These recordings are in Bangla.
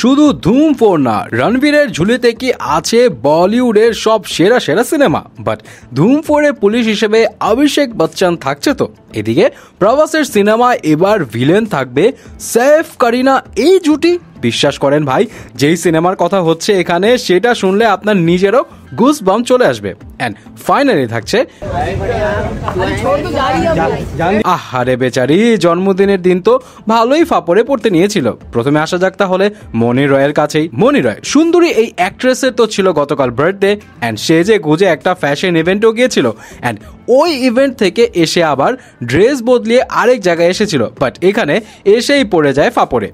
শুধু ধুম ফোর না রণবীরের ঝুলিতে কি আছে বলিউডের সব সেরা সেরা সিনেমা বাট ধুম ফোরে পুলিশ হিসেবে অভিষেক বচ্চন থাকছে তো এদিকে প্রবাসের সিনেমা এবার ভিলেন থাকবে সেফ কারিনা এই জুটি বিশ্বাস করেন ভাই যেই সিনেমার কথা হচ্ছে এখানে সেটা শুনলে আপনার নিজেরও গুস বাম চলে আসবে অ্যান্ড ফাইনালি থাকছে আহারে বেচারি জন্মদিনের দিন তো ভালোই ফাপড়ে পড়তে নিয়েছিল প্রথমে আসা যাক তাহলে মনি রয়ের কাছেই মনি রয় সুন্দরী এই অ্যাক্ট্রেসের তো ছিল গতকাল বার্থডে অ্যান্ড সে যে গুজে একটা ফ্যাশন ইভেন্টও গিয়েছিল অ্যান্ড ওই ইভেন্ট থেকে এসে আবার ড্রেস বদলিয়ে আরেক জায়গায় এসেছিল বাট এখানে এসেই পড়ে যায় ফাপড়ে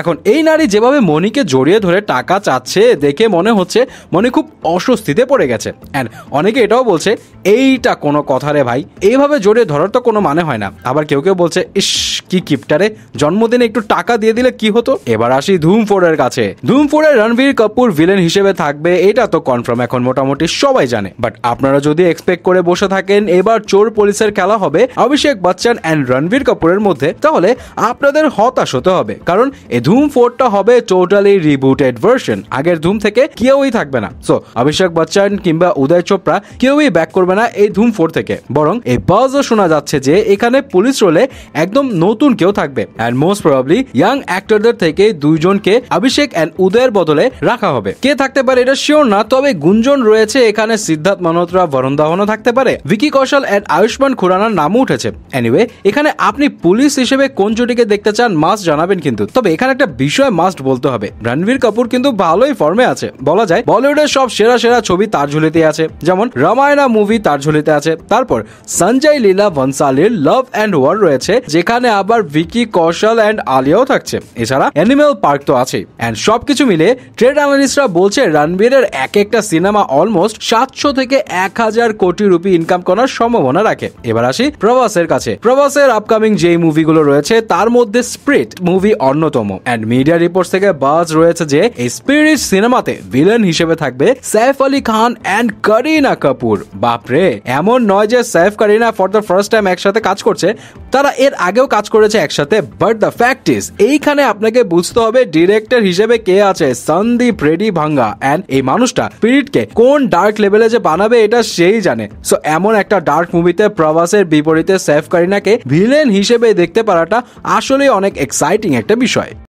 এখন এই নারী যেভাবে মনিকে জড়িয়ে ধরে টাকা চাচ্ছে দেখে মনে হচ্ছে মনি খুব অস্বস্তিতে পড়ে গেছে অ্যান্ড অনেকে এটাও বলছে এইটা কোনো কথা রে ভাই এইভাবে জড়িয়ে ধরার তো কোনো মানে হয় না আবার কেউ কেউ বলছে ইস কি কিপটারে জন্মদিনে একটু টাকা দিয়ে দিলে কি হতো এবার আসি ধুম ফোরের কাছে ধুম ফোরের রণবীর কাপুর ভিলেন হিসেবে থাকবে এটা তো কনফার্ম এখন মোটামুটি সবাই জানে বাট আপনারা যদি এক্সপেক্ট করে বসে থাকেন এবার চোর পুলিশের খেলা হবে অভিষেক বচ্চন অ্যান্ড রণবীর কাপুরের মধ্যে তাহলে আপনাদের হতাশ হতে হবে কারণ এই ধুম ফোরটা হবে টোটালি রিবুটেড ভার্সন আগের ধুম থেকে কেউই থাকবে না সো অভিষেক বচ্চন কিংবা উদয় চোপড়া কেউই ব্যাক করবে না এই ধুম ফোর থেকে বরং এই বাজও শোনা যাচ্ছে যে এখানে পুলিশ রোলে একদম নতুন নতুন কেউ থাকবে অ্যান্ড মোস্ট প্রবাবলি ইয়াং অ্যাক্টরদের থেকে দুইজনকে অভিষেক অ্যান্ড উদয়ের বদলে রাখা হবে কে থাকতে পারে এটা শিওর না তবে গুঞ্জন রয়েছে এখানে সিদ্ধার্থ মানহত্রা বরুণ ধাওয়ানও থাকতে পারে ভিকি কৌশল অ্যান্ড আয়ুষ্মান খুরানার নামও উঠেছে এনিওয়ে এখানে আপনি পুলিশ হিসেবে কোন জুটিকে দেখতে চান মাস্ট জানাবেন কিন্তু তবে এখানে একটা বিষয় মাস্ট বলতে হবে রণবীর কাপুর কিন্তু ভালোই ফর্মে আছে বলা যায় বলিউডের সব সেরা সেরা ছবি তার ঝুলিতে আছে যেমন রামায়ণা মুভি তার ঝুলিতে আছে তারপর সঞ্জয় লীলা ভনসালের লাভ অ্যান্ড ওয়ার রয়েছে যেখানে আবার ভিকি কৌশল অ্যান্ড আলিয়াও থাকছে এছাড়া অ্যানিমেল পার্ক তো আছে অ্যান্ড সবকিছু মিলে ট্রেড অ্যানালিস্টরা বলছে রণবীরের এক একটা সিনেমা অলমোস্ট সাতশো থেকে এক হাজার কোটি রুপি ইনকাম করার সম্ভাবনা রাখে এবার আসি প্রবাসের কাছে প্রবাসের আপকামিং যেই মুভিগুলো রয়েছে তার মধ্যে স্প্রিট মুভি অন্যতম অ্যান্ড মিডিয়া রিপোর্ট থেকে বাজ রয়েছে যে এই স্পিরিট সিনেমাতে ভিলেন হিসেবে থাকবে সাইফ আলী খান অ্যান্ড করিনা কাপুর বাপরে এমন নয় যে সাইফ করিনা ফর দ্য ফার্স্ট টাইম একসাথে কাজ করছে তারা এর আগেও কাজ করেছে একসাথে বাট দ্য ফ্যাক্ট ইজ এইখানে আপনাকে বুঝতে হবে ডিরেক্টর হিসেবে কে আছে সন্দীপ রেডি ভাঙ্গা অ্যান্ড এই মানুষটা পিরিটকে কোন ডার্ক লেভেলে যে বানাবে এটা সেই জানে সো এমন একটা ডার্ক মুভিতে প্রভাসের বিপরীতে সেফ কারিনাকে ভিলেন হিসেবে দেখতে পারাটা আসলেই অনেক এক্সাইটিং একটা বিষয়